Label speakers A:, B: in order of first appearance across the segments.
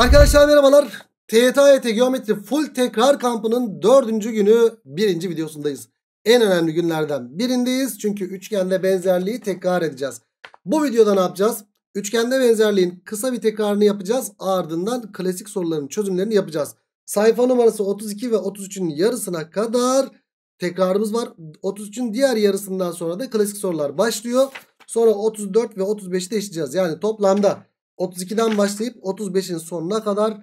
A: Arkadaşlar merhabalar. TYT e Geometri Full Tekrar Kampı'nın dördüncü günü birinci videosundayız. En önemli günlerden birindeyiz. Çünkü üçgende benzerliği tekrar edeceğiz. Bu videoda ne yapacağız? Üçgende benzerliğin kısa bir tekrarını yapacağız. Ardından klasik soruların çözümlerini yapacağız. Sayfa numarası 32 ve 33'ün yarısına kadar tekrarımız var. 33'ün diğer yarısından sonra da klasik sorular başlıyor. Sonra 34 ve 35'i de işleyeceğiz. Yani toplamda 32'den başlayıp 35'in sonuna kadar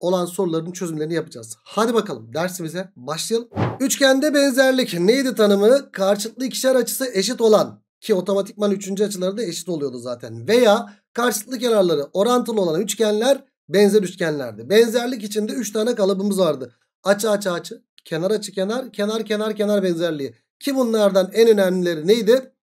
A: olan soruların çözümlerini yapacağız. Hadi bakalım dersimize başlayalım. Üçgende benzerlik neydi tanımı? Karşıtlı ikişer açısı eşit olan ki otomatikman üçüncü açıları da eşit oluyordu zaten. Veya karşıtlı kenarları orantılı olan üçgenler benzer üçgenlerdi. Benzerlik içinde 3 tane kalıbımız vardı. Açı açı açı, kenar açı kenar, kenar kenar kenar benzerliği. Ki bunlardan en önemlileri neydi?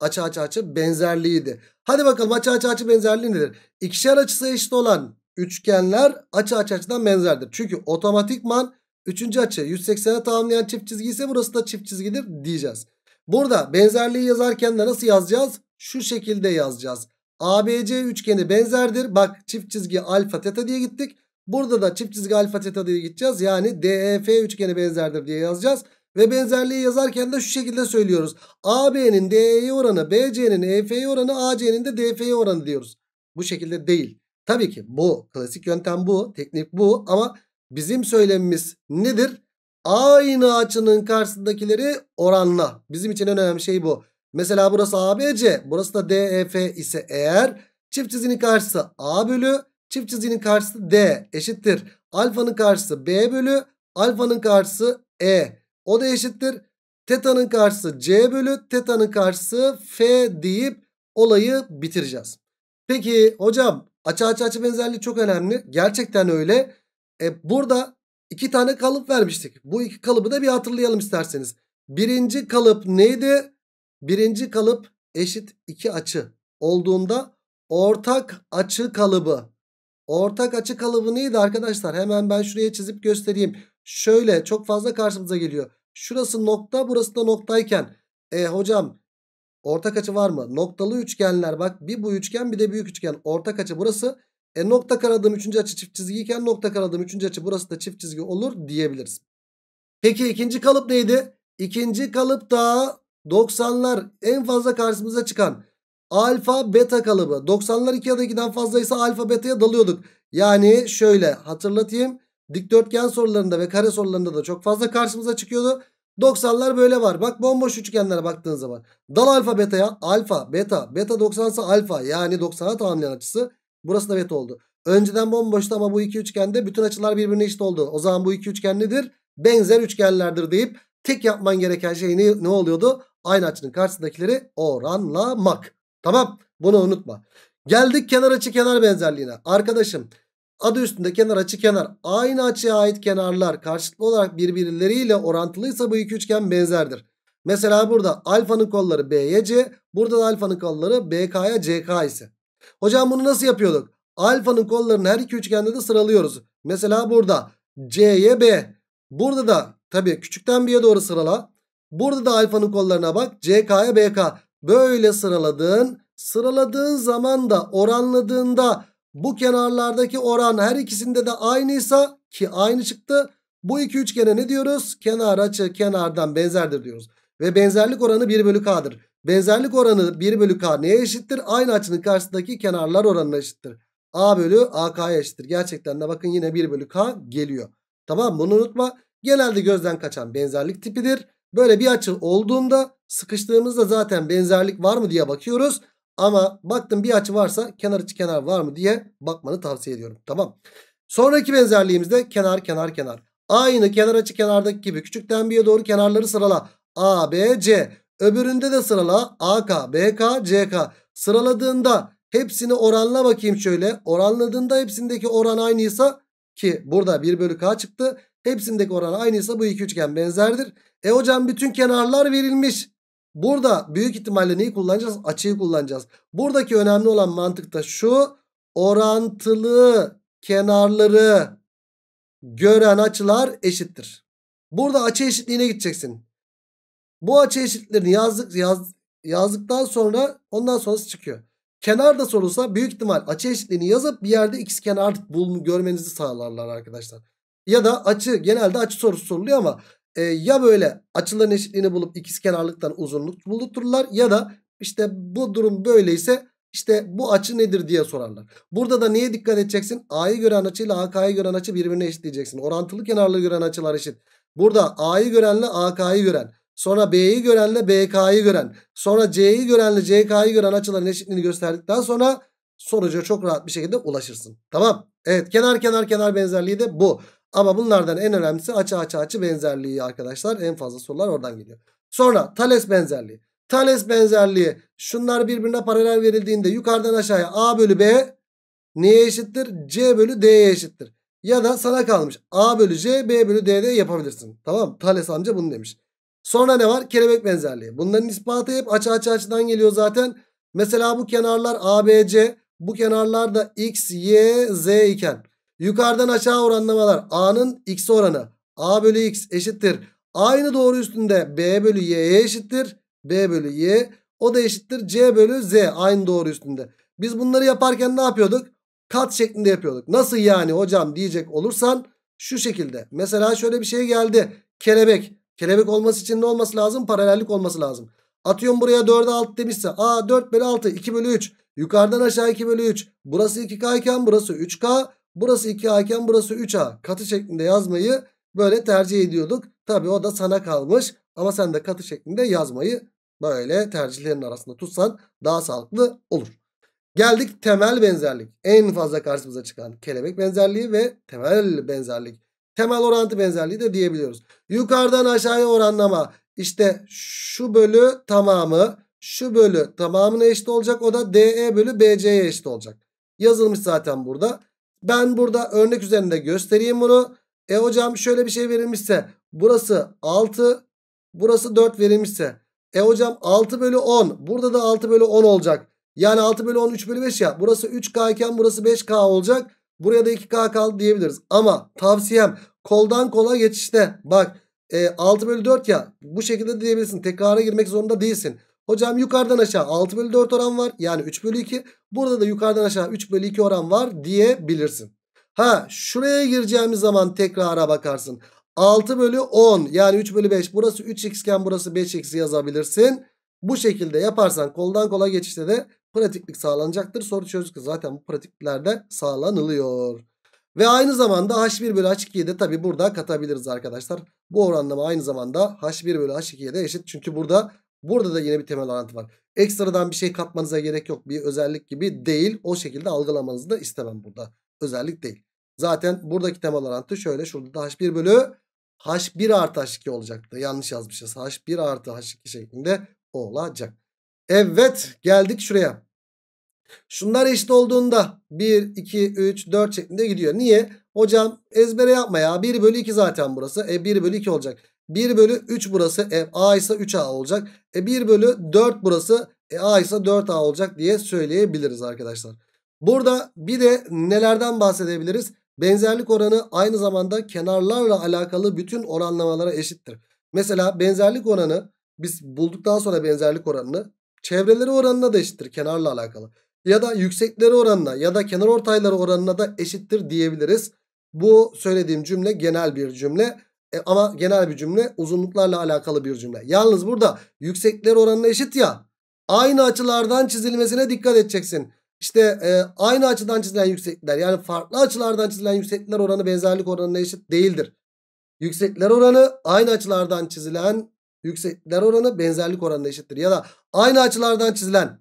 A: açı açı açı benzerliğiydi. Hadi bakalım açı açı açı benzerliği nedir? İkişer açısı eşit olan üçgenler açı açı açıdan benzerdir. Çünkü otomatikman üçüncü açı 180'e tamamlayan çift çizgi ise burası da çift çizgidir diyeceğiz. Burada benzerliği yazarken de nasıl yazacağız? Şu şekilde yazacağız. ABC üçgeni benzerdir. Bak çift çizgi alfa teta diye gittik. Burada da çift çizgi alfa teta diye gideceğiz. Yani DEF üçgeni benzerdir diye yazacağız. Ve benzerliği yazarken de şu şekilde söylüyoruz. AB'nin DE'ye oranı, BC'nin EF'ye oranı, AC'nin de DF'ye oranı diyoruz. Bu şekilde değil. Tabii ki bu klasik yöntem bu, teknik bu ama bizim söylemimiz nedir? Aynı açının karşısındakileri oranla. Bizim için en önemli şey bu. Mesela burası ABC, burası da DEF ise eğer çift çizginin karşısı A bölü, çift çizginin karşısı D eşittir. Alfanın karşısı B bölü, alfanın karşısı E. O da eşittir. Teta'nın karşısı C bölü teta'nın karşısı F deyip olayı bitireceğiz. Peki hocam açı açı açı benzerliği çok önemli. Gerçekten öyle. E, burada iki tane kalıp vermiştik. Bu iki kalıbı da bir hatırlayalım isterseniz. Birinci kalıp neydi? Birinci kalıp eşit iki açı olduğunda ortak açı kalıbı. Ortak açı kalıbı neydi arkadaşlar? Hemen ben şuraya çizip göstereyim. Şöyle çok fazla karşımıza geliyor. Şurası nokta burası da noktayken. E hocam ortak açı var mı? Noktalı üçgenler bak bir bu üçgen bir de büyük üçgen. Ortak açı burası. E nokta karadığım üçüncü açı çift çizgiyken nokta karadığım üçüncü açı burası da çift çizgi olur diyebiliriz. Peki ikinci kalıp neydi? İkinci kalıp da 90'lar en fazla karşımıza çıkan alfa beta kalıbı. 90'lar 2 ya da 2'den fazlaysa alfa beta'ya dalıyorduk. Yani şöyle hatırlatayım. Dikdörtgen sorularında ve kare sorularında da çok fazla karşımıza çıkıyordu. 90'lar böyle var. Bak bomboş üçgenlere baktığın zaman. Dal alfa beta'ya alfa beta. Beta 90 ise alfa yani 90'a tamamlayan açısı. Burası da beta oldu. Önceden bomboştu ama bu iki üçgende bütün açılar birbirine eşit oldu. O zaman bu iki üçgen nedir? Benzer üçgenlerdir deyip tek yapman gereken şey ne, ne oluyordu? Aynı açının karşısındakileri oranlamak. Tamam bunu unutma. Geldik kenar açı kenar benzerliğine. Arkadaşım Adı üstünde kenar açı kenar. Aynı açıya ait kenarlar karşılıklı olarak birbirleriyle orantılıysa bu iki üçgen benzerdir. Mesela burada alfanın kolları B'ye C. Burada da alfanın kolları BK'ya CK ise. Hocam bunu nasıl yapıyorduk? Alfanın kollarını her iki üçgende de sıralıyoruz. Mesela burada C'ye B. Burada da tabii küçükten B'ye doğru sırala. Burada da alfanın kollarına bak. CK'ya BK. Böyle sıraladığın, Sıraladığın zaman da oranladığında bu kenarlardaki oran her ikisinde de aynıysa ki aynı çıktı. Bu iki üçgene ne diyoruz? Kenar açı kenardan benzerdir diyoruz. Ve benzerlik oranı 1 bölü k'dır. Benzerlik oranı 1 bölü k neye eşittir? Aynı açının karşısındaki kenarlar oranına eşittir. a bölü ak'ya eşittir. Gerçekten de bakın yine 1 bölü k geliyor. Tamam bunu unutma. Genelde gözden kaçan benzerlik tipidir. Böyle bir açı olduğunda sıkıştığımızda zaten benzerlik var mı diye bakıyoruz. Ama baktım bir açı varsa kenar içi kenar var mı diye bakmanı tavsiye ediyorum. Tamam. Sonraki benzerliğimizde kenar kenar kenar. Aynı kenar açı kenardaki gibi küçükten bir'e doğru kenarları sırala. A, B, C. Öbüründe de sırala A, K, B, K, C, K. Sıraladığında hepsini oranla bakayım şöyle. Oranladığında hepsindeki oran aynıysa ki burada 1 bölü K çıktı. Hepsindeki oran aynıysa bu iki üçgen benzerdir. E hocam bütün kenarlar verilmiş. Burada büyük ihtimalle neyi kullanacağız? Açıyı kullanacağız. Buradaki önemli olan mantıkta şu. Orantılı kenarları gören açılar eşittir. Burada açı eşitliğine gideceksin. Bu açı eşitlerini yazdık, yaz, yazdıktan sonra ondan sonrası çıkıyor. Kenar da sorulsa büyük ihtimal açı eşitliğini yazıp bir yerde x kenar bulmu görmenizi sağlarlar arkadaşlar. Ya da açı genelde açı sorusu soruluyor ama e, ya böyle açıların eşitliğini bulup ikizkenarlıktan uzunluk buluttururlar ya da işte bu durum böyleyse işte bu açı nedir diye sorarlar. Burada da neye dikkat edeceksin? A'yı gören açıyla AK'yı gören açı birbirine eşitleyeceksin. Orantılı kenarlı gören açılar eşit. Burada A'yı görenle AK'yı gören. Sonra B'yi görenle BK'yı gören. Sonra C'yi görenle CK'yı gören açıların eşitliğini gösterdikten sonra sonuca çok rahat bir şekilde ulaşırsın. Tamam. Evet kenar kenar kenar benzerliği de bu. Ama bunlardan en önemlisi açı açı açı benzerliği arkadaşlar. En fazla sorular oradan geliyor. Sonra Thales benzerliği. Thales benzerliği şunlar birbirine paralel verildiğinde yukarıdan aşağıya A bölü B neye eşittir? C bölü D'ye eşittir. Ya da sana kalmış A bölü C B bölü D'de yapabilirsin. Tamam Thales amca bunu demiş. Sonra ne var? Kelebek benzerliği. Bunların ispatı hep açı açı açıdan geliyor zaten. Mesela bu kenarlar ABC bu kenarlar da X, Y, Z iken Yukarıdan aşağı oranlamalar. A'nın x oranı. A bölü x eşittir. Aynı doğru üstünde B bölü Y'ye eşittir. B bölü Y. O da eşittir. C bölü Z. Aynı doğru üstünde. Biz bunları yaparken ne yapıyorduk? Kat şeklinde yapıyorduk. Nasıl yani hocam diyecek olursan şu şekilde. Mesela şöyle bir şey geldi. Kelebek. Kelebek olması için ne olması lazım? Paralellik olması lazım. Atıyorum buraya 4'e 6 demişse. Aa 4 bölü 6 2 bölü 3. Yukarıdan aşağı 2 bölü 3. Burası 2K iken burası 3K. Burası 2A iken burası 3A. Katı şeklinde yazmayı böyle tercih ediyorduk. Tabi o da sana kalmış. Ama sen de katı şeklinde yazmayı böyle tercihlerin arasında tutsan daha sağlıklı olur. Geldik temel benzerlik. En fazla karşımıza çıkan kelebek benzerliği ve temel benzerlik. Temel orantı benzerliği de diyebiliyoruz. Yukarıdan aşağıya oranlama. İşte şu bölü tamamı şu bölü tamamına eşit olacak. O da DE bölü BC'ye eşit olacak. Yazılmış zaten burada. Ben burada örnek üzerinde göstereyim bunu. E hocam şöyle bir şey verilmişse burası 6 burası 4 verilmişse. E hocam 6 bölü 10 burada da 6 bölü 10 olacak. Yani 6 bölü 10 3 bölü 5 ya burası 3K iken burası 5K olacak. Buraya da 2K kaldı diyebiliriz. Ama tavsiyem koldan kola geçişte bak e, 6 bölü 4 ya bu şekilde diyebilirsin. Tekrara girmek zorunda değilsin. Hocam yukarıdan aşağı 6 bölü 4 oran var. Yani 3 bölü 2. Burada da yukarıdan aşağı 3 bölü 2 oran var diyebilirsin. Ha şuraya gireceğimiz zaman tekrara bakarsın. 6 bölü 10 yani 3 bölü 5 burası 3x iken burası 5x yazabilirsin. Bu şekilde yaparsan koldan kola geçişte de pratiklik sağlanacaktır. Soru çözdük zaten bu pratiklerde sağlanılıyor. Ve aynı zamanda h1 bölü h2'yi de tabi burada katabiliriz arkadaşlar. Bu oranlama aynı zamanda h1 bölü h2'ye de eşit. Çünkü burada Burada da yine bir temel orantı var. Ekstradan bir şey katmanıza gerek yok. Bir özellik gibi değil. O şekilde algılamanızı da istemem burada. Özellik değil. Zaten buradaki temel orantı şöyle. Şurada da H1 bölü H1 artı H2 olacaktı. Yanlış yazmışız. H1 artı H2 şeklinde olacak. Evet geldik şuraya. Şunlar eşit olduğunda 1, 2, 3, 4 şeklinde gidiyor. Niye? Hocam ezbere yapma ya. 1 bölü 2 zaten burası. E 1 bölü 2 olacak. 1 bölü 3 burası. E, A ise 3A olacak. E, 1 bölü 4 burası. E, A ise 4A olacak diye söyleyebiliriz arkadaşlar. Burada bir de nelerden bahsedebiliriz? Benzerlik oranı aynı zamanda kenarlarla alakalı bütün oranlamalara eşittir. Mesela benzerlik oranı biz bulduktan sonra benzerlik oranını çevreleri oranına da eşittir kenarla alakalı. Ya da yüksekleri oranına ya da kenar ortayları oranına da eşittir diyebiliriz. Bu söylediğim cümle genel bir cümle. E, ama genel bir cümle uzunluklarla alakalı bir cümle. Yalnız burada yüksekler oranına eşit ya. Aynı açılardan çizilmesine dikkat edeceksin. İşte e, aynı açıdan çizilen yüksekler, yani farklı açılardan çizilen yüksekler oranı benzerlik oranına eşit değildir. Yüksekler oranı aynı açılardan çizilen yüksekler oranı benzerlik oranına eşittir. Ya da aynı açılardan çizilen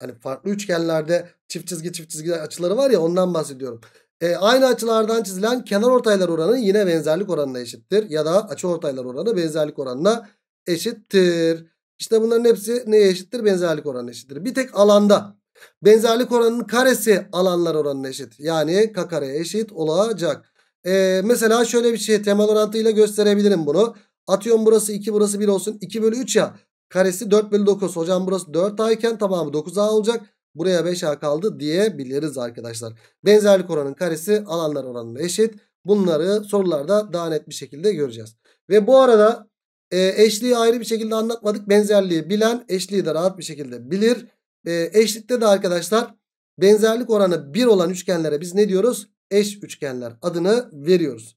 A: hani farklı üçgenlerde çift çizgi çift çizgi açıları var ya ondan bahsediyorum. E, aynı açılardan çizilen kenar ortaylar oranı yine benzerlik oranına eşittir. Ya da açı ortaylar oranı benzerlik oranına eşittir. İşte bunların hepsi neye eşittir? Benzerlik oranına eşittir. Bir tek alanda benzerlik oranının karesi alanlar oranına eşit. Yani k kareye eşit olacak. E, mesela şöyle bir şey temel orantıyla gösterebilirim bunu. Atıyorum burası 2 burası 1 olsun. 2 bölü 3 ya. Karesi 4 bölü 9. Hocam burası 4A iken tamamı 9A olacak. Buraya 5A kaldı diyebiliriz arkadaşlar. Benzerlik oranının karesi alanlar oranına eşit. Bunları sorularda daha net bir şekilde göreceğiz. Ve bu arada e, eşliği ayrı bir şekilde anlatmadık. Benzerliği bilen eşliği de rahat bir şekilde bilir. E, eşlikte de arkadaşlar benzerlik oranı 1 olan üçgenlere biz ne diyoruz? Eş üçgenler adını veriyoruz.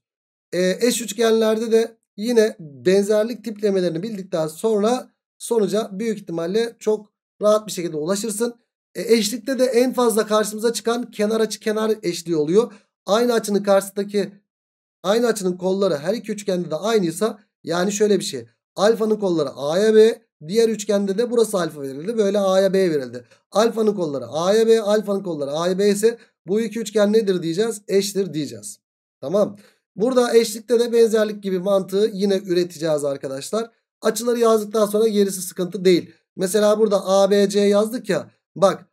A: E, eş üçgenlerde de yine benzerlik tiplemelerini bildikten sonra sonuca büyük ihtimalle çok rahat bir şekilde ulaşırsın. E, eşlikte de en fazla karşımıza çıkan kenar açı kenar eşliği oluyor. Aynı açının karşısındaki aynı açının kolları her iki üçgende de aynıysa yani şöyle bir şey. Alfanın kolları A'ya B diğer üçgende de burası alfa verildi. Böyle A'ya B verildi. Alfanın kolları A'ya B alfanın kolları A'ya B ise bu iki üçgen nedir diyeceğiz? Eştir diyeceğiz. Tamam. Burada eşlikte de benzerlik gibi mantığı yine üreteceğiz arkadaşlar. Açıları yazdıktan sonra gerisi sıkıntı değil. Mesela burada ABC yazdık ya. Bak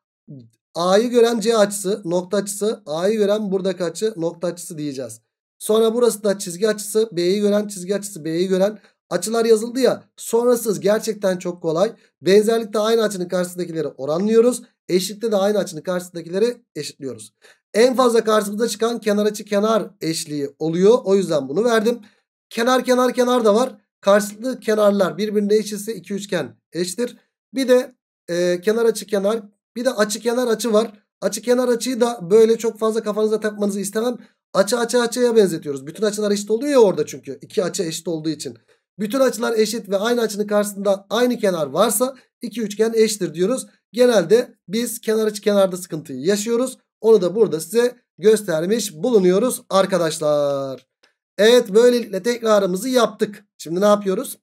A: A'yı gören C açısı nokta açısı A'yı gören buradaki açı nokta açısı diyeceğiz. Sonra burası da çizgi açısı B'yi gören çizgi açısı B'yi gören açılar yazıldı ya sonrasız gerçekten çok kolay. Benzerlikte aynı açının karşısındakileri oranlıyoruz. Eşlikte de aynı açının karşısındakileri eşitliyoruz. En fazla karşımıza çıkan kenar açı kenar eşliği oluyor. O yüzden bunu verdim. Kenar kenar kenar da var. Karşılıklı kenarlar birbirine eşitse iki üçgen eşittir. Bir de e, kenar açı kenar bir de açı kenar açı var. Açı kenar açıyı da böyle çok fazla kafanıza takmanızı istemem. Açı açı açıya benzetiyoruz. Bütün açılar eşit oluyor ya orada çünkü. iki açı eşit olduğu için. Bütün açılar eşit ve aynı açının karşısında aynı kenar varsa iki üçgen eşittir diyoruz. Genelde biz kenar açı kenarda sıkıntıyı yaşıyoruz. Onu da burada size göstermiş bulunuyoruz arkadaşlar. Evet böylelikle tekrarımızı yaptık. Şimdi ne yapıyoruz?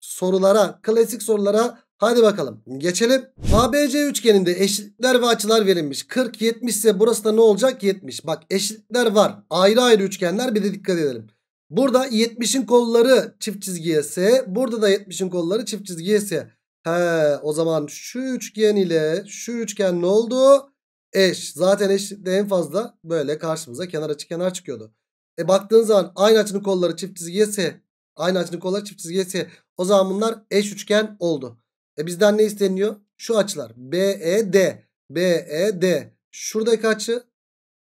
A: Sorulara, klasik sorulara Hadi bakalım geçelim. ABC üçgeninde eşitler ve açılar verilmiş. 40 70 ise burası da ne olacak? 70. Bak eşitler var. Ayrı ayrı üçgenler bir de dikkat edelim. Burada 70'in kolları çift çizgiye S. Burada da 70'in kolları çift çizgiye S. He o zaman şu üçgen ile şu üçgen ne oldu? Eş. Zaten eşlikte en fazla böyle karşımıza kenar açı kenar çıkıyordu. E baktığın zaman aynı açının kolları çift çizgiye S. Aynı açının kolları çift çizgiye S. O zaman bunlar eş üçgen oldu. E bizden ne isteniyor? Şu açılar. BED. BED. Şurada kaçı?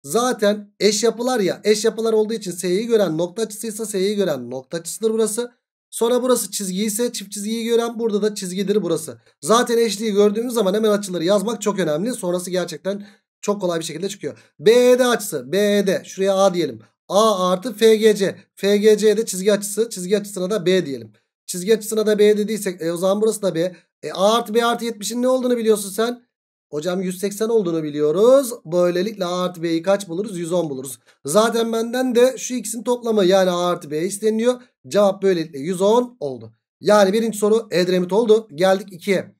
A: zaten eş yapılar ya. Eş yapılar olduğu için S'yi gören nokta açısıysa S'yi gören nokta açısıdır burası. Sonra burası çizgi ise çift çizgiyi gören burada da çizgidir burası. Zaten eşliği gördüğümüz zaman hemen açıları yazmak çok önemli. Sonrası gerçekten çok kolay bir şekilde çıkıyor. BED açısı. BED. Şuraya A diyelim. A artı FGC. FGC de çizgi açısı. Çizgi açısına da B diyelim. Çizgi açısına da B dediysek e, o zaman burası da B. E A artı B artı 70'in ne olduğunu biliyorsun sen. Hocam 180 olduğunu biliyoruz. Böylelikle A artı B'yi kaç buluruz? 110 buluruz. Zaten benden de şu ikisinin toplamı yani A artı B isteniyor. Cevap böylelikle 110 oldu. Yani birinci soru Edremit oldu. Geldik 2'ye.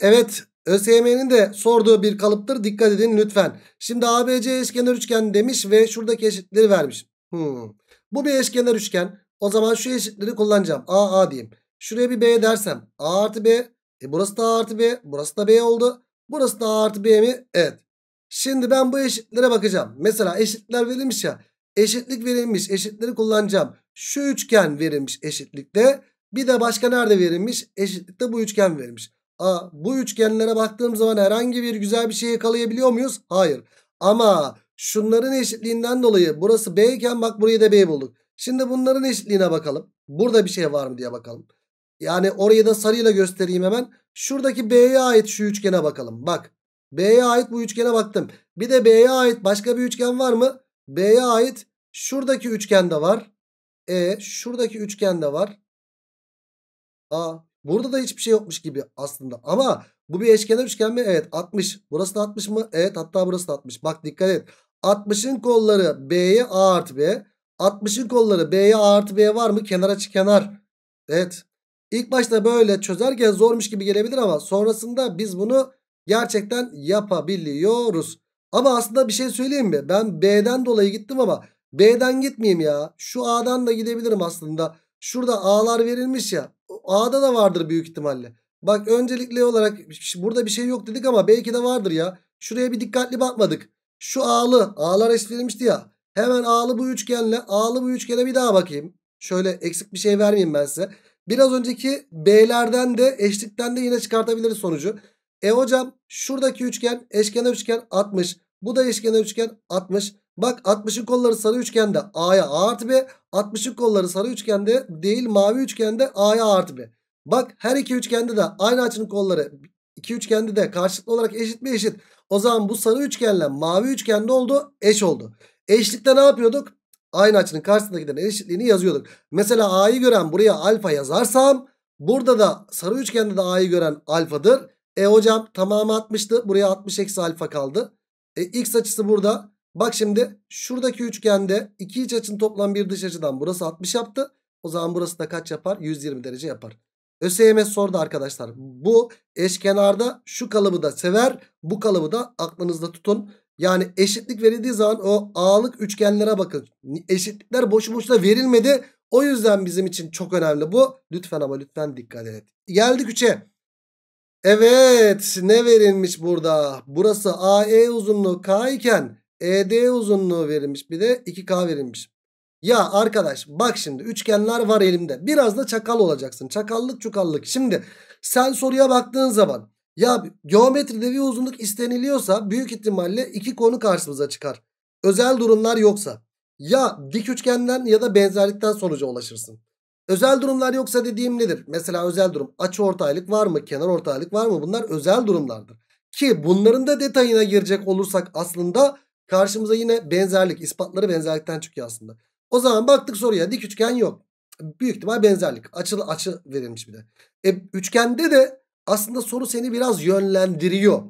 A: Evet ÖSYM'nin de sorduğu bir kalıptır. Dikkat edin lütfen. Şimdi ABC eşkenar üçgen demiş ve şuradaki eşitleri vermiş. Hmm. Bu bir eşkenar üçgen. O zaman şu eşitleri kullanacağım. A A diyeyim. Şuraya bir B dersem. A artı B. E burası da artı B. Burası da B oldu. Burası da artı B mi? Evet. Şimdi ben bu eşitlere bakacağım. Mesela eşitler verilmiş ya. Eşitlik verilmiş. Eşitleri kullanacağım. Şu üçgen verilmiş eşitlikte. Bir de başka nerede verilmiş? Eşitlikte bu üçgen verilmiş. Aa, bu üçgenlere baktığım zaman herhangi bir güzel bir şey yakalayabiliyor muyuz? Hayır. Ama şunların eşitliğinden dolayı burası B iken bak burayı da B bulduk. Şimdi bunların eşitliğine bakalım. Burada bir şey var mı diye bakalım. Yani orayı da sarıyla göstereyim hemen. Şuradaki B'ye ait şu üçgene bakalım. Bak B'ye ait bu üçgene baktım. Bir de B'ye ait başka bir üçgen var mı? B'ye ait şuradaki üçgen de var. E şuradaki üçgen de var. A burada da hiçbir şey yokmuş gibi aslında. Ama bu bir eşkenar üçgen mi? Evet 60. Burası da 60 mı? Evet hatta burası da 60. Bak dikkat et. 60'ın kolları B'ye A artı B. 60'ın kolları B'ye A artı B var mı? Kenara kenar. Evet İlk başta böyle çözerken zormuş gibi gelebilir ama sonrasında biz bunu gerçekten yapabiliyoruz. Ama aslında bir şey söyleyeyim mi? Ben B'den dolayı gittim ama B'den gitmeyeyim ya. Şu A'dan da gidebilirim aslında. Şurada A'lar verilmiş ya. A'da da vardır büyük ihtimalle. Bak öncelikli olarak burada bir şey yok dedik ama belki de vardır ya. Şuraya bir dikkatli bakmadık. Şu A'lı A'lar eşitlenmişti ya. Hemen A'lı bu üçgenle A'lı bu üçgene bir daha bakayım. Şöyle eksik bir şey vermeyeyim ben size. Biraz önceki B'lerden de eşlikten de yine çıkartabiliriz sonucu. E hocam şuradaki üçgen eşkenar üçgen 60. Bu da eşkenar üçgen 60. Bak 60'ın kolları sarı üçgende A'ya A artı B. 60'ın kolları sarı üçgende değil mavi üçgende A'ya A artı B. Bak her iki üçgende de aynı açının kolları iki üçgende de karşılıklı olarak eşit mi eşit. O zaman bu sarı üçgenle mavi üçgende oldu eş oldu. Eşlikte ne yapıyorduk? aynı açının karşısındakilerin eşitliğini yazıyorduk. Mesela a'yı gören buraya alfa yazarsam burada da sarı üçgende de a'yı gören alfadır. E hocam tamamı 60'tı. Buraya 60 eksi alfa kaldı. E x açısı burada. Bak şimdi şuradaki üçgende iki iç açının toplam bir dış açıdan burası 60 yaptı. O zaman burası da kaç yapar? 120 derece yapar. ÖSYM sordu arkadaşlar. Bu eşkenarda şu kalıbı da sever. Bu kalıbı da aklınızda tutun. Yani eşitlik verildiği zaman o ağalık üçgenlere bakın. Eşitlikler boşu boşuna verilmedi. O yüzden bizim için çok önemli bu. Lütfen ama lütfen dikkat edin. Geldik 3'e. Evet ne verilmiş burada? Burası AE uzunluğu K iken ED uzunluğu verilmiş. Bir de 2K verilmiş. Ya arkadaş bak şimdi üçgenler var elimde. Biraz da çakal olacaksın. Çakallık çukallık. Şimdi sen soruya baktığın zaman ya geometride bir uzunluk isteniliyorsa büyük ihtimalle iki konu karşımıza çıkar. Özel durumlar yoksa ya dik üçgenden ya da benzerlikten sonuca ulaşırsın. Özel durumlar yoksa dediğim nedir? Mesela özel durum açı ortaylık var mı? Kenar ortaylık var mı? Bunlar özel durumlardır. Ki bunların da detayına girecek olursak aslında karşımıza yine benzerlik ispatları benzerlikten çıkıyor aslında. O zaman baktık soruya dik üçgen yok. Büyük ihtimal benzerlik. Açılı açı verilmiş bir de. E, üçgende de aslında soru seni biraz yönlendiriyor.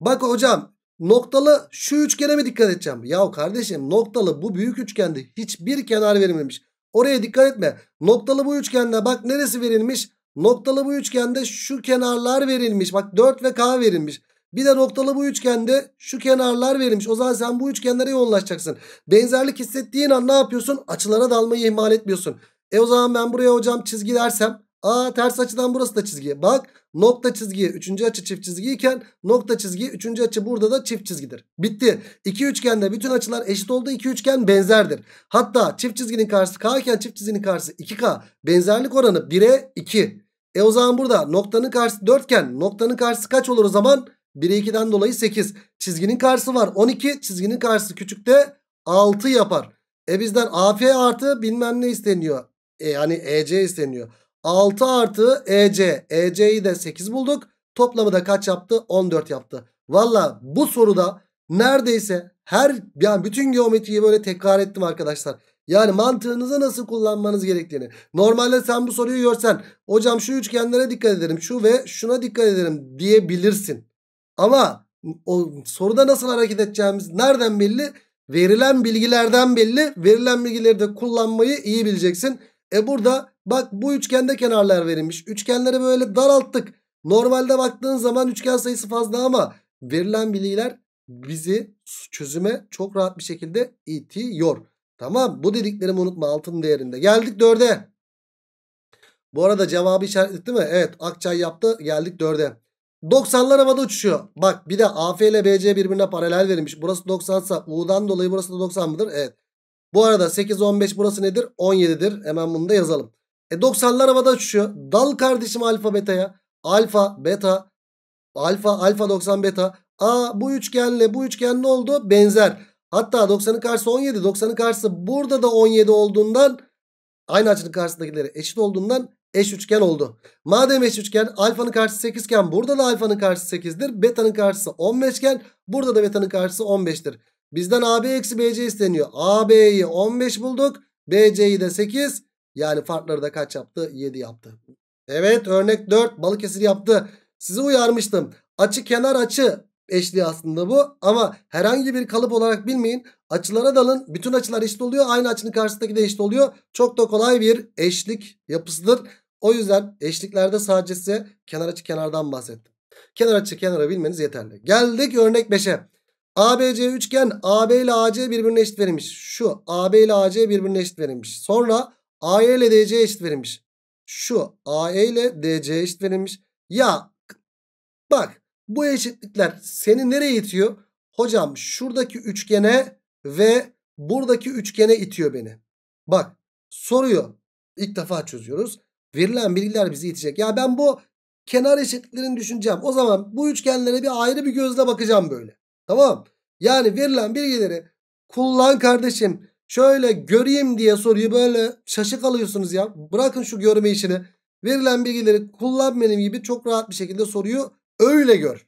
A: Bak hocam noktalı şu üçgene mi dikkat edeceğim? Yahu kardeşim noktalı bu büyük üçgende hiçbir kenar verilmemiş. Oraya dikkat etme. Noktalı bu üçgende bak neresi verilmiş? Noktalı bu üçgende şu kenarlar verilmiş. Bak 4 ve K verilmiş. Bir de noktalı bu üçgende şu kenarlar verilmiş. O zaman sen bu üçgenlere yoğunlaşacaksın. Benzerlik hissettiğin an ne yapıyorsun? Açılara dalmayı ihmal etmiyorsun. E o zaman ben buraya hocam çizgi dersem Aa ters açıdan burası da çizgi. Bak nokta çizgi 3. açı çift çizgi iken nokta çizgi 3. açı burada da çift çizgidir. Bitti. İki üçgende bütün açılar eşit olduğu iki üçgen benzerdir. Hatta çift çizginin karşısı K iken çift çizginin karşısı 2K. Benzerlik oranı 1'e 2. E o zaman burada noktanın karşısı 4 iken noktanın karşısı kaç olur o zaman? 1'e 2'den dolayı 8. Çizginin karşısı var 12. Çizginin karşısı küçük de 6 yapar. E bizden AF artı bilmem ne isteniyor. E yani EC isteniyor. 6 artı EC. EC'yi de 8 bulduk. Toplamı da kaç yaptı? 14 yaptı. Valla bu soruda neredeyse her yani bütün geometriyi böyle tekrar ettim arkadaşlar. Yani mantığınızı nasıl kullanmanız gerektiğini. Normalde sen bu soruyu görsen hocam şu üçgenlere dikkat ederim şu ve şuna dikkat ederim diyebilirsin. Ama o soruda nasıl hareket edeceğimiz nereden belli? Verilen bilgilerden belli. Verilen bilgileri de kullanmayı iyi bileceksin. E burada bak bu üçgende kenarlar verilmiş. Üçgenleri böyle daralttık. Normalde baktığın zaman üçgen sayısı fazla ama verilen bilgiler bizi çözüme çok rahat bir şekilde itiyor. Tamam bu dediklerimi unutma altın değerinde. Geldik dörde. Bu arada cevabı işaretletti mi? Evet Akçay yaptı geldik dörde. 90'lar havada uçuşuyor. Bak bir de AF ile BC birbirine paralel verilmiş. Burası 90 ise U'dan dolayı burası da 90 mıdır? Evet. Bu arada 8, 15 burası nedir? 17'dir. Hemen bunu da yazalım. E 90'lar havada uçuşuyor. Dal kardeşim alfa beta'ya. Alfa, beta, alfa, alfa 90 beta. Aa bu üçgenle bu üçgen ne oldu? Benzer. Hatta 90'ın karşısı 17. 90'ın karşısı burada da 17 olduğundan aynı açının karşısındakileri eşit olduğundan eş üçgen oldu. Madem eş üçgen alfanın karşısı 8 iken burada da alfanın karşısı 8'dir. Betanın karşısı 15 iken burada da betanın karşısı 15'tir. Bizden AB eksi BC isteniyor. AB'yi 15 bulduk. BC'yi de 8. Yani farkları da kaç yaptı? 7 yaptı. Evet örnek 4 Balıkesir yaptı. Sizi uyarmıştım. Açı kenar açı eşliği aslında bu. Ama herhangi bir kalıp olarak bilmeyin. Açılara dalın. Bütün açılar eşit oluyor. Aynı açının karşısındaki de eşit oluyor. Çok da kolay bir eşlik yapısıdır. O yüzden eşliklerde sadece size kenar açı kenardan bahsettim. Kenar açı kenara bilmeniz yeterli. Geldik örnek 5'e. ABC üçgen AB ile AC birbirine eşit verilmiş. Şu AB ile AC birbirine eşit verilmiş. Sonra AE ile DC eşit verilmiş. Şu AE ile DC eşit verilmiş. Ya bak bu eşitlikler seni nereye itiyor? Hocam şuradaki üçgene ve buradaki üçgene itiyor beni. Bak soruyor. İlk defa çözüyoruz. Verilen bilgiler bizi itecek. Ya ben bu kenar eşitliklerini düşüneceğim. O zaman bu üçgenlere bir ayrı bir gözle bakacağım böyle. Tamam. Yani verilen bilgileri kullan kardeşim. Şöyle göreyim diye soruyu böyle şaşık alıyorsunuz ya. Bırakın şu görme işini. Verilen bilgileri kullan benim gibi çok rahat bir şekilde soruyu öyle gör.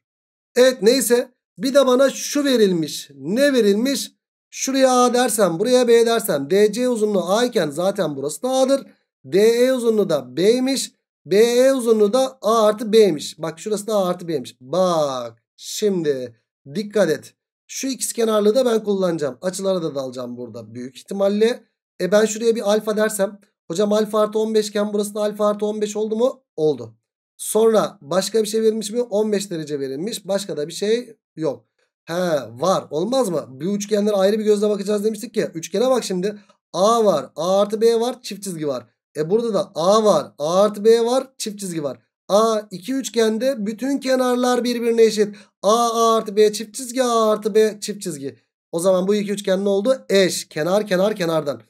A: Evet neyse bir de bana şu verilmiş. Ne verilmiş? Şuraya A dersem, buraya B dersem, DC uzunluğu A iken zaten burası da A'dır. DE uzunluğu da B'ymiş. BE uzunluğu da A artı Bmiş. Bak şurası da A artı Bmiş. Bak şimdi Dikkat et. Şu x kenarlığı da ben kullanacağım. Açılara da dalacağım burada büyük ihtimalle. E ben şuraya bir alfa dersem. Hocam alfa artı 15 iken burası alfa artı 15 oldu mu? Oldu. Sonra başka bir şey verilmiş mi? 15 derece verilmiş. Başka da bir şey yok. He var. Olmaz mı? Bir üçgenlere ayrı bir gözle bakacağız demiştik ki. Üçgene bak şimdi. A var. A artı B var. Çift çizgi var. E burada da A var. A artı B var. Çift çizgi var. A iki üçgende bütün kenarlar birbirine eşit. A, A artı B çift çizgi A artı B çift çizgi. O zaman bu iki üçgen ne oldu? Eş. Kenar kenar kenardan.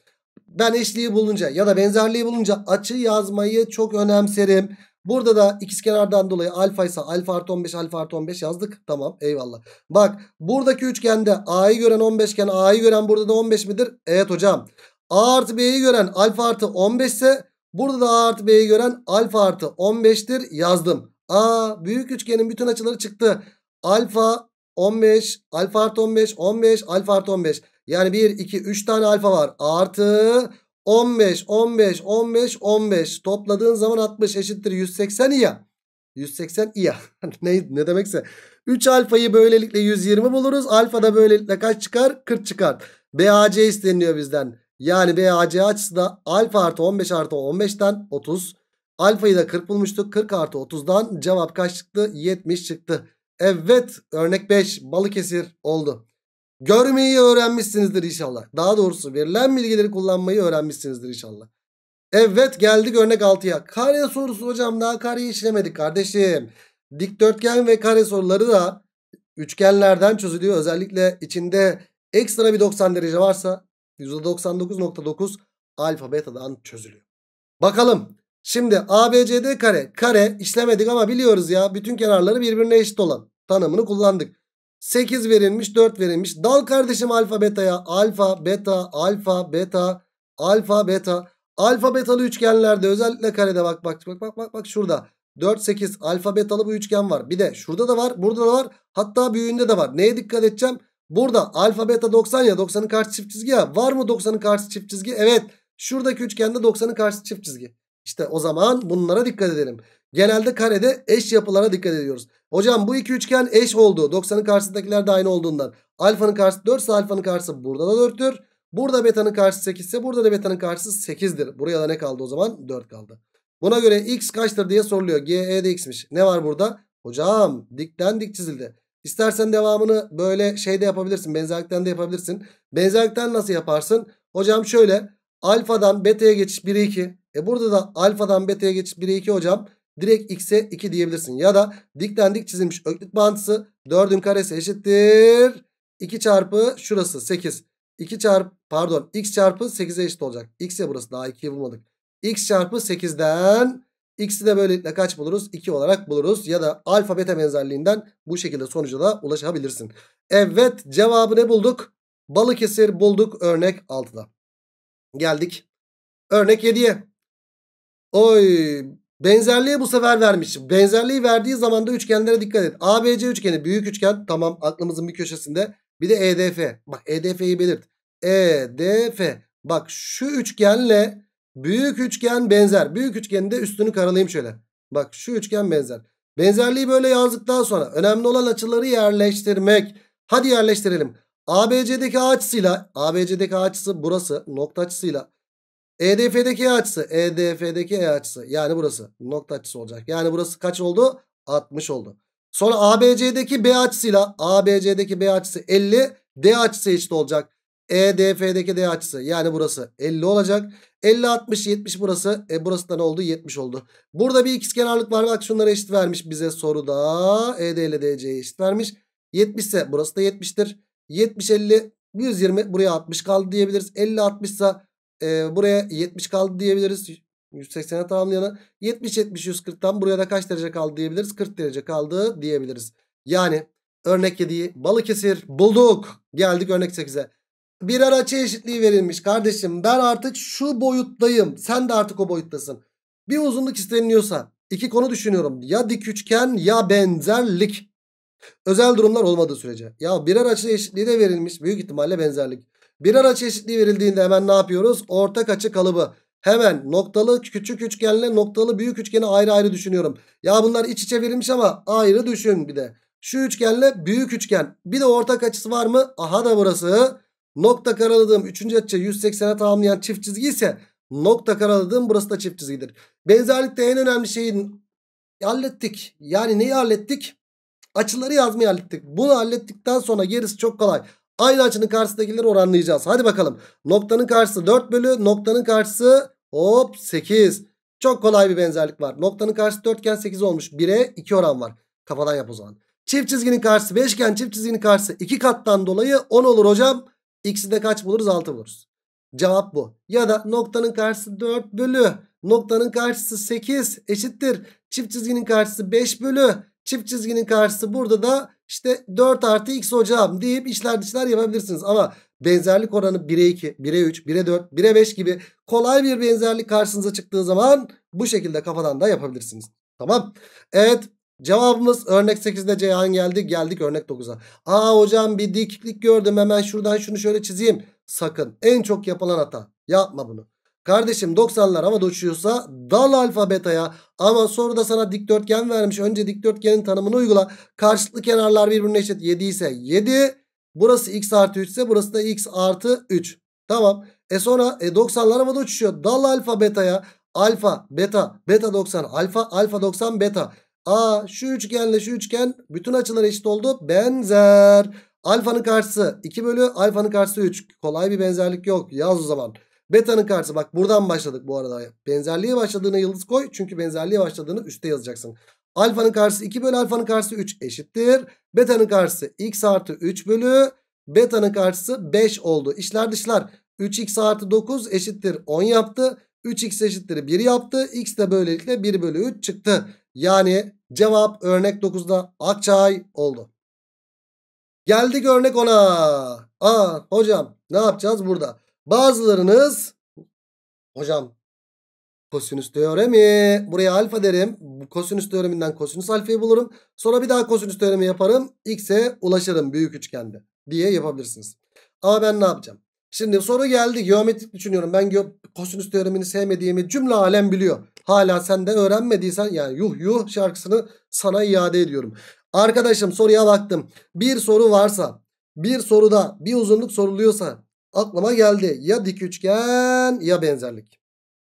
A: Ben eşliği bulunca ya da benzerliği bulunca açı yazmayı çok önemserim. Burada da ikizkenardan dolayı alfa ise alfa artı 15 alfa artı 15 yazdık. Tamam eyvallah. Bak buradaki üçgende A'yı gören 15 iken A'yı gören burada da 15 midir? Evet hocam. A artı B'yi gören alfa artı 15 ise Burada da A artı B'yi gören alfa artı 15'tir yazdım. A büyük üçgenin bütün açıları çıktı. Alfa 15, alfa artı 15, 15, alfa artı 15. Yani 1, 2, 3 tane alfa var. Artı 15, 15, 15, 15. Topladığın zaman 60 eşittir 180 ya. 180 iya. ne, ne demekse. 3 alfayı böylelikle 120 buluruz. Alfa da böylelikle kaç çıkar? 40 çıkar. BAC isteniyor bizden. Yani BAC açısı da alfa artı 15 artı 15'ten 30. Alfayı da 40 bulmuştuk. 40 artı 30'dan cevap kaç çıktı? 70 çıktı. Evet örnek 5 Balıkesir oldu. Görmeyi öğrenmişsinizdir inşallah. Daha doğrusu verilen bilgileri kullanmayı öğrenmişsinizdir inşallah. Evet geldik örnek 6'ya. Kare sorusu hocam daha kareyi işlemedik kardeşim. Dikdörtgen ve kare soruları da üçgenlerden çözülüyor. Özellikle içinde ekstra bir 90 derece varsa %99.9 alfa betadan çözülüyor. Bakalım. Şimdi ABCD kare. Kare işlemedik ama biliyoruz ya. Bütün kenarları birbirine eşit olan tanımını kullandık. 8 verilmiş 4 verilmiş. Dal kardeşim alfa betaya. Alfa beta alfa beta alfa beta. Alfa betalı üçgenlerde özellikle karede bak bak bak bak bak bak şurada. 4 8 alfa betalı bu üçgen var. Bir de şurada da var burada da var. Hatta büyüğünde de var. Neye dikkat edeceğim? Burada alfa beta 90 ya 90'ın karşı çift çizgi ya. Var mı 90'ın karşı çift çizgi? Evet. Şuradaki üçgende 90'ın karşı çift çizgi. İşte o zaman bunlara dikkat edelim. Genelde karede eş yapılara dikkat ediyoruz. Hocam bu iki üçgen eş oldu. 90'ın karşısındakiler de aynı olduğundan. Alfanın karşısı 4 ise alfanın karşısı burada da 4'tür. Burada beta'nın karşısı 8 ise burada da beta'nın karşısı 8'dir. Buraya da ne kaldı o zaman? 4 kaldı. Buna göre x kaçtır diye soruluyor. G, e de x'miş. Ne var burada? Hocam dikten dik çizildi. İstersen devamını böyle şeyde yapabilirsin. Benzerlikten de yapabilirsin. Benzerlikten nasıl yaparsın? Hocam şöyle alfadan beta'ya geçiş 1'e 2. E burada da alfadan beta'ya geçiş 1'e 2 hocam. Direkt x'e 2 diyebilirsin. Ya da dikten dik çizilmiş öklit bağıntısı 4'ün karesi eşittir. 2 çarpı şurası 8. 2 çarpı pardon x çarpı 8'e eşit olacak. X ya burası daha 2'yi bulmadık. x çarpı 8'den X'i de böylelikle kaç buluruz? 2 olarak buluruz. Ya da alfa beta benzerliğinden bu şekilde sonuca da ulaşabilirsin. Evet cevabı ne bulduk? Balıkesir bulduk örnek 6'da. Geldik. Örnek 7'ye. Oy benzerliği bu sefer vermiş. Benzerliği verdiği zaman da üçgenlere dikkat et. ABC üçgeni büyük üçgen tamam aklımızın bir köşesinde. Bir de EDF. Bak EDF'yi belirt. EDF. Bak şu üçgenle Büyük üçgen benzer. Büyük üçgenin de üstünü karalayayım şöyle. Bak şu üçgen benzer. Benzerliği böyle yazdıktan sonra önemli olan açıları yerleştirmek. Hadi yerleştirelim. ABC'deki A açısıyla ABC'deki A açısı burası nokta açısıyla EDF'deki E açısı EDF'deki E açısı yani burası nokta açısı olacak. Yani burası kaç oldu? 60 oldu. Sonra ABC'deki B açısıyla ABC'deki B açısı 50 D açısı eşit olacak. EDF'deki D açısı yani burası 50 olacak. 50 60 70 burası. E burası da ne oldu? 70 oldu. Burada bir ikizkenarlık var. Bak şunlara eşit vermiş bize soruda. ED ile DC'ye eşit vermiş. 70 ise burası da 70'tir. 70 50 120 buraya 60 kaldı diyebiliriz. 50 60 ise e, buraya 70 kaldı diyebiliriz. 180'e tamamlayana 70 70 140'tan buraya da kaç derece kaldı diyebiliriz? 40 derece kaldı diyebiliriz. Yani örnek 7'yi Balıkesir bulduk. Geldik örnek 8'e birer açı eşitliği verilmiş kardeşim. Ben artık şu boyuttayım. Sen de artık o boyuttasın. Bir uzunluk isteniliyorsa iki konu düşünüyorum. Ya dik üçgen ya benzerlik. Özel durumlar olmadığı sürece. Ya birer açı eşitliği de verilmiş. Büyük ihtimalle benzerlik. Birer açı eşitliği verildiğinde hemen ne yapıyoruz? Ortak açı kalıbı. Hemen noktalı küçük üçgenle noktalı büyük üçgeni ayrı ayrı düşünüyorum. Ya bunlar iç içe verilmiş ama ayrı düşün bir de. Şu üçgenle büyük üçgen. Bir de ortak açısı var mı? Aha da burası Nokta karaladığım 3. açı 180'e tamamlayan çift çizgi ise nokta karaladığım burası da çift çizgidir. Benzerlikte en önemli şeyi hallettik. Yani neyi hallettik? Açıları yazmayı hallettik. Bunu hallettikten sonra gerisi çok kolay. Aynı açının karşısındakileri oranlayacağız. Hadi bakalım. Noktanın karşısı 4 bölü. Noktanın karşısı hop 8. Çok kolay bir benzerlik var. Noktanın karşısı 4 iken 8 olmuş. 1'e 2 oran var. Kafadan yap o zaman. Çift çizginin karşısı 5 iken çift çizginin karşısı 2 kattan dolayı 10 olur hocam. X'i de kaç buluruz? 6 buluruz. Cevap bu. Ya da noktanın karşısı 4 bölü. Noktanın karşısı 8 eşittir. Çift çizginin karşısı 5 bölü. Çift çizginin karşısı burada da işte 4 artı x hocam deyip işler dışlar yapabilirsiniz. Ama benzerlik oranı 1'e 2, 1'e 3, 1'e 4, 1'e 5 gibi kolay bir benzerlik karşınıza çıktığı zaman bu şekilde kafadan da yapabilirsiniz. Tamam. Evet Cevabımız örnek 8'de Ceyhan geldi. Geldik örnek 9'a. Aa hocam bir dikiklik gördüm. Hemen şuradan şunu şöyle çizeyim. Sakın. En çok yapılan hata. Yapma bunu. Kardeşim 90'lar ama uçuyorsa dal alfa beta'ya ama soruda sana dikdörtgen vermiş. Önce dikdörtgenin tanımını uygula. Karşılıklı kenarlar birbirine eşit. 7 ise 7. Burası x artı 3 ise burası da x artı 3. Tamam. E sonra e, 90'lar ama uçuşuyor. Dal alfa beta'ya. Alfa beta beta 90 alfa alfa 90 beta. A şu üçgenle şu üçgen bütün açılar eşit oldu. Benzer. Alfanın karşısı 2 bölü alfanın karşısı 3. Kolay bir benzerlik yok. Yaz o zaman. Beta'nın karşısı bak buradan başladık bu arada. Benzerliğe başladığını yıldız koy. Çünkü benzerliğe başladığını üste yazacaksın. Alfanın karşısı 2 bölü alfanın karşısı 3 eşittir. Beta'nın karşısı x artı 3 bölü beta'nın karşısı 5 oldu. İşler dışlar 3x artı 9 eşittir 10 yaptı. 3x eşittir 1 yaptı. X de böylelikle 1 bölü 3 çıktı. Yani cevap örnek 9'da Akçay oldu. Geldik örnek 10'a. Aa hocam ne yapacağız burada? Bazılarınız hocam kosinüs teoremi buraya alfa derim. Bu kosinüs teoreminden kosinüs alfayı bulurum. Sonra bir daha kosinüs teoremi yaparım. X'e ulaşırım büyük üçgende diye yapabilirsiniz. Ama ben ne yapacağım? Şimdi soru geldi. Geometrik düşünüyorum. Ben kosinüs teoremini sevmediğimi cümle alem biliyor. Hala sen de öğrenmediysen yani yuh yuh şarkısını sana iade ediyorum. Arkadaşım soruya baktım. Bir soru varsa bir soruda bir uzunluk soruluyorsa aklıma geldi. Ya dik üçgen ya benzerlik.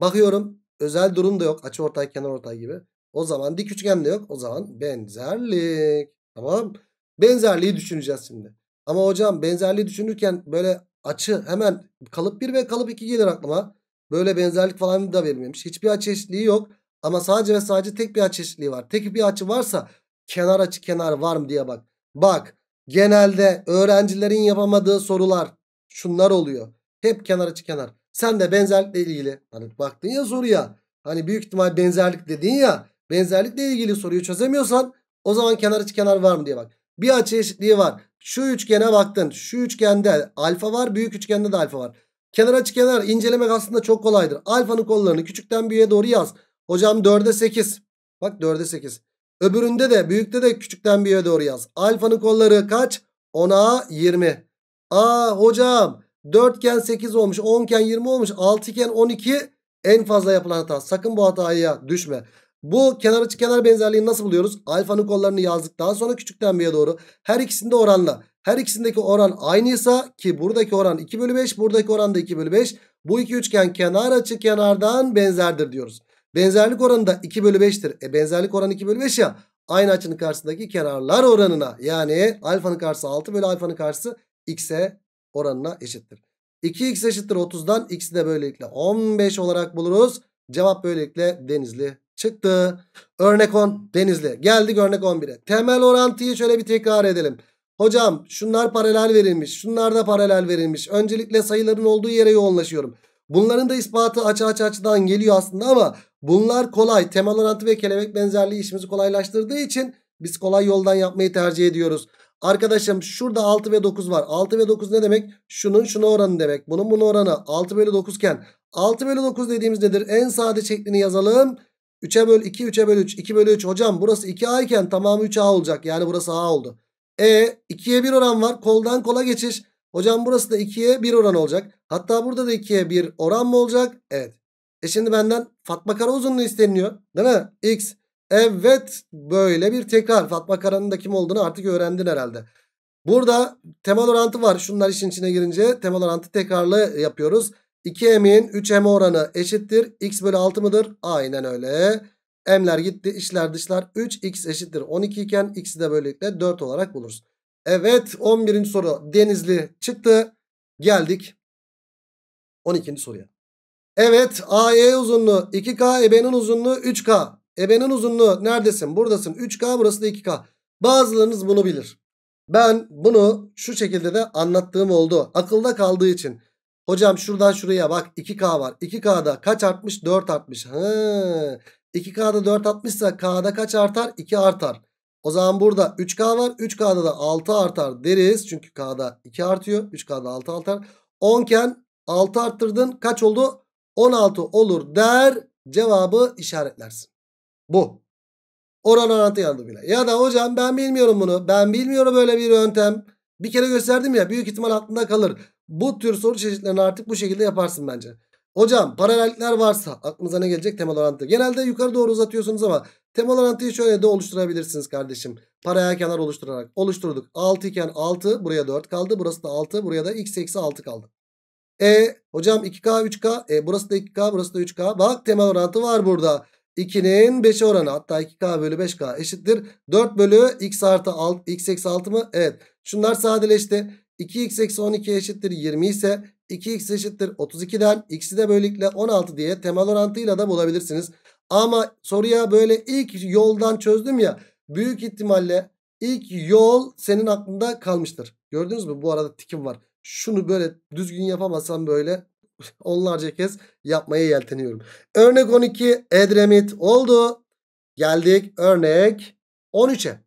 A: Bakıyorum özel durum da yok. Açı ortay kenar ortay gibi. O zaman dik üçgen de yok. O zaman benzerlik. Tamam. Benzerliği düşüneceğiz şimdi. Ama hocam benzerliği düşünürken böyle açı hemen kalıp bir ve kalıp iki gelir aklıma. Böyle benzerlik falan da verilmemiş. Hiçbir açı çeşitliği yok. Ama sadece ve sadece tek bir açı çeşitliği var. Tek bir açı varsa kenar açı kenar var mı diye bak. Bak genelde öğrencilerin yapamadığı sorular şunlar oluyor. Hep kenar açı kenar. Sen de benzerlikle ilgili hani baktın ya soruya. Hani büyük ihtimal benzerlik dedin ya. Benzerlikle ilgili soruyu çözemiyorsan o zaman kenar açı kenar var mı diye bak. Bir açı eşitliği var. Şu üçgene baktın. Şu üçgende alfa var. Büyük üçgende de alfa var. Kenar açı kenar incelemek aslında çok kolaydır. Alfanın kollarını küçükten büyüğe doğru yaz. Hocam 4'e 8. Bak 4'e 8. Öbüründe de büyükte de küçükten büyüğe doğru yaz. Alfanın kolları kaç? 10'a 20. Aa hocam 4 iken 8 olmuş 10 iken 20 olmuş 6 iken 12 en fazla yapılan hata. Sakın bu hataya düşme. Bu kenar açı kenar benzerliğini nasıl buluyoruz? Alfanın kollarını yazdıktan sonra küçükten büyüğe doğru her ikisinde oranla. Her ikisindeki oran aynıysa ki buradaki oran 2 bölü 5 buradaki oran da 2 bölü 5. Bu iki üçgen kenar açı kenardan benzerdir diyoruz. Benzerlik oranı da 2 bölü 5'tir. E benzerlik oranı 2 bölü 5 ya. Aynı açının karşısındaki kenarlar oranına yani alfanın karşısı 6 bölü alfanın karşısı x'e oranına eşittir. 2x eşittir 30'dan x'i de böylelikle 15 olarak buluruz. Cevap böylelikle denizli çıktı. Örnek 10 denizli. Geldik örnek 11'e. Temel orantıyı şöyle bir tekrar edelim. Hocam şunlar paralel verilmiş. Şunlar da paralel verilmiş. Öncelikle sayıların olduğu yere yoğunlaşıyorum. Bunların da ispatı açı açı açıdan geliyor aslında ama bunlar kolay. Temel orantı ve kelebek benzerliği işimizi kolaylaştırdığı için biz kolay yoldan yapmayı tercih ediyoruz. Arkadaşım şurada 6 ve 9 var. 6 ve 9 ne demek? Şunun şuna oranı demek. Bunun buna oranı. 6 bölü 9 iken 6 bölü 9 dediğimiz nedir? En sade şeklini yazalım. 3'e bölü 2, 3'e bölü 3, 2 bölü 3. Hocam burası 2A iken tamamı 3A olacak. Yani burası A oldu. E 2'ye 1 oran var. Koldan kola geçiş. Hocam burası da 2'ye 1 oran olacak. Hatta burada da 2'ye 1 oran mı olacak? Evet. E şimdi benden Fatma Kara uzunluğu isteniyor Değil mi? X. Evet böyle bir tekrar. Fatma Kara'nın da kim olduğunu artık öğrendin herhalde. Burada temel orantı var. Şunlar işin içine girince temel orantı tekrarlı yapıyoruz. 2m'in 3m oranı eşittir. x bölü 6 mıdır? Aynen öyle. M'ler gitti. içler dışlar 3x eşittir 12 iken x'i de böylelikle 4 olarak buluruz. Evet 11. soru Denizli çıktı. Geldik 12. soruya. Evet AE uzunluğu 2K EB'nin uzunluğu 3K. EB'nin uzunluğu neredesin? Buradasın 3K burası da 2K. Bazılarınız bunu bilir. Ben bunu şu şekilde de anlattığım oldu. Akılda kaldığı için. Hocam şuradan şuraya bak 2K var. 2K'da kaç artmış? 4 artmış. Hıı. 2K'da 4 atmışsa K'da kaç artar? 2 artar. O zaman burada 3K var. 3K'da da 6 artar deriz. Çünkü K'da 2 artıyor. 3K'da 6 artar. 10 iken 6 arttırdın. Kaç oldu? 16 olur der. Cevabı işaretlersin. Bu. Oran orantı bile. Ya da hocam ben bilmiyorum bunu. Ben bilmiyorum böyle bir yöntem. Bir kere gösterdim ya. Büyük ihtimal aklında kalır. Bu tür soru çeşitlerini artık bu şekilde yaparsın bence. Hocam paralellikler varsa aklınıza ne gelecek? Temel orantı. Genelde yukarı doğru uzatıyorsunuz ama temel orantıyı şöyle de oluşturabilirsiniz kardeşim. Paraya kenar oluşturarak. Oluşturduk. 6 iken 6 buraya 4 kaldı. Burası da 6 buraya da x eksi 6 kaldı. E hocam 2K 3K. E, burası da 2K burası da 3K. Bak temel orantı var burada. 2'nin 5'e oranı hatta 2K bölü 5K eşittir. 4 bölü x artı 6, x eksi 6 mı? Evet. Şunlar sadeleşti. 2x eksi 12 eşittir 20 ise 2x eşittir 32'den x'i de böylelikle 16 diye temel orantıyla da bulabilirsiniz. Ama soruya böyle ilk yoldan çözdüm ya büyük ihtimalle ilk yol senin aklında kalmıştır. Gördünüz mü bu arada tikim var. Şunu böyle düzgün yapamazsam böyle onlarca kez yapmaya yelteniyorum. Örnek 12 Edremit oldu. Geldik örnek 13'e.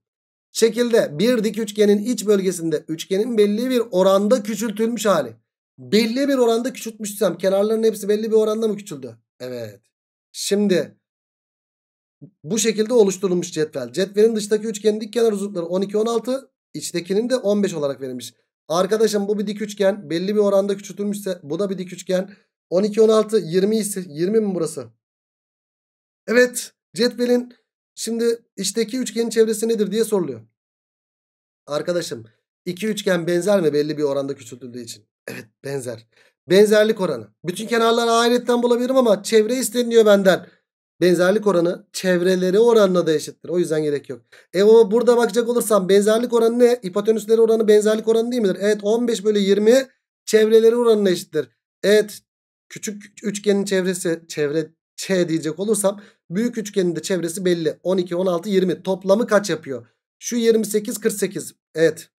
A: Şekilde bir dik üçgenin iç bölgesinde üçgenin belli bir oranda küçültülmüş hali belli bir oranda küçültmüşsem kenarların hepsi belli bir oranda mı küçüldü? Evet. Şimdi bu şekilde oluşturulmuş cetvel. Cetvelin dıştaki üçgenin dik kenar uzunlukları 12 16, içtekinin de 15 olarak verilmiş. Arkadaşım bu bir dik üçgen, belli bir oranda küçültülmüşse bu da bir dik üçgen. 12 16 20 ise 20 mi burası? Evet, cetvelin şimdi içteki üçgenin çevresi nedir diye soruluyor. Arkadaşım İki üçgen benzer mi belli bir oranda küçültüldüğü için? Evet benzer. Benzerlik oranı. Bütün kenarları ayrıyetten bulabilirim ama çevre isteniyor benden. Benzerlik oranı çevreleri oranına da eşittir. O yüzden gerek yok. E o burada bakacak olursam benzerlik oranı ne? Hipotenüsleri oranı benzerlik oranı değil midir? Evet 15 bölü 20 çevreleri oranına eşittir. Evet küçük üçgenin çevresi çevre Ç diyecek olursam büyük üçgenin de çevresi belli. 12, 16, 20 toplamı kaç yapıyor? Şu 28, 48. Evet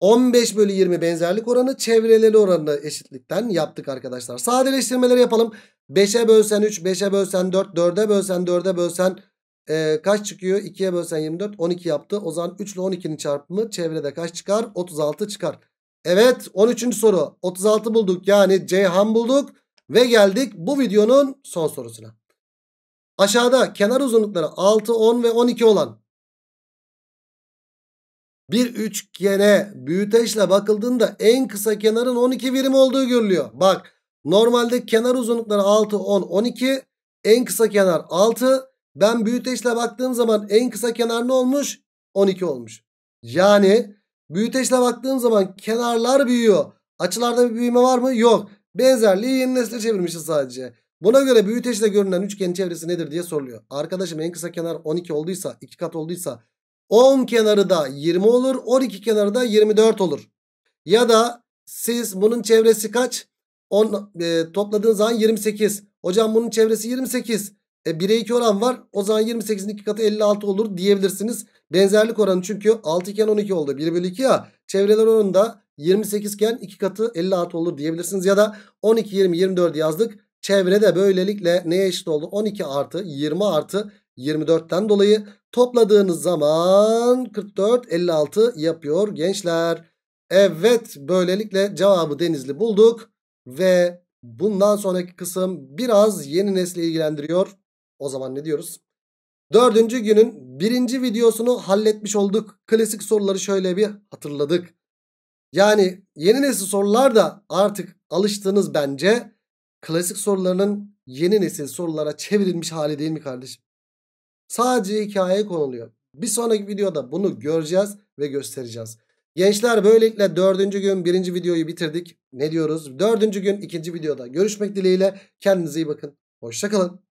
A: 15 bölü 20 benzerlik oranı çevreleri oranına eşitlikten yaptık arkadaşlar. Sadeleştirmeleri yapalım. 5'e bölsen 3, 5'e bölsen 4, 4'e bölsen 4'e bölsen e, kaç çıkıyor? 2'ye bölsen 24, 12 yaptı. O zaman 3 ile 12'nin çarpımı çevrede kaç çıkar? 36 çıkar. Evet 13. soru 36 bulduk yani Ceyhan bulduk ve geldik bu videonun son sorusuna. Aşağıda kenar uzunlukları 6, 10 ve 12 olan bir üçgene büyüteçle bakıldığında en kısa kenarın 12 birim olduğu görülüyor. Bak normalde kenar uzunlukları 6, 10, 12. En kısa kenar 6. Ben büyüteçle baktığım zaman en kısa kenar ne olmuş? 12 olmuş. Yani büyüteçle baktığım zaman kenarlar büyüyor. Açılarda bir büyüme var mı? Yok. Benzerliği yeni nesle çevirmişiz sadece. Buna göre büyüteçle görünen üçgenin çevresi nedir diye soruluyor. Arkadaşım en kısa kenar 12 olduysa 2 kat olduysa 10 kenarı da 20 olur. 12 kenarı da 24 olur. Ya da siz bunun çevresi kaç? 10, e, topladığınız zaman 28. Hocam bunun çevresi 28. E, 1'e 2 oran var. O zaman 28'in 2 katı 56 olur diyebilirsiniz. Benzerlik oranı çünkü 6 iken 12 oldu. 1 bölü 2 ya. Çevreler oranında 28 iken 2 katı 56 olur diyebilirsiniz. Ya da 12, 20, 24 yazdık. Çevre de böylelikle neye eşit oldu? 12 artı 20 artı 24'ten dolayı Topladığınız zaman 44 56 yapıyor gençler. Evet böylelikle cevabı Denizli bulduk. Ve bundan sonraki kısım biraz yeni nesli ilgilendiriyor. O zaman ne diyoruz? Dördüncü günün birinci videosunu halletmiş olduk. Klasik soruları şöyle bir hatırladık. Yani yeni nesil sorular da artık alıştınız bence. Klasik sorularının yeni nesil sorulara çevrilmiş hali değil mi kardeşim? Sadece hikaye konuluyor. Bir sonraki videoda bunu göreceğiz ve göstereceğiz. Gençler böylelikle dördüncü gün birinci videoyu bitirdik. Ne diyoruz? Dördüncü gün ikinci videoda görüşmek dileğiyle. Kendinize iyi bakın. Hoşçakalın.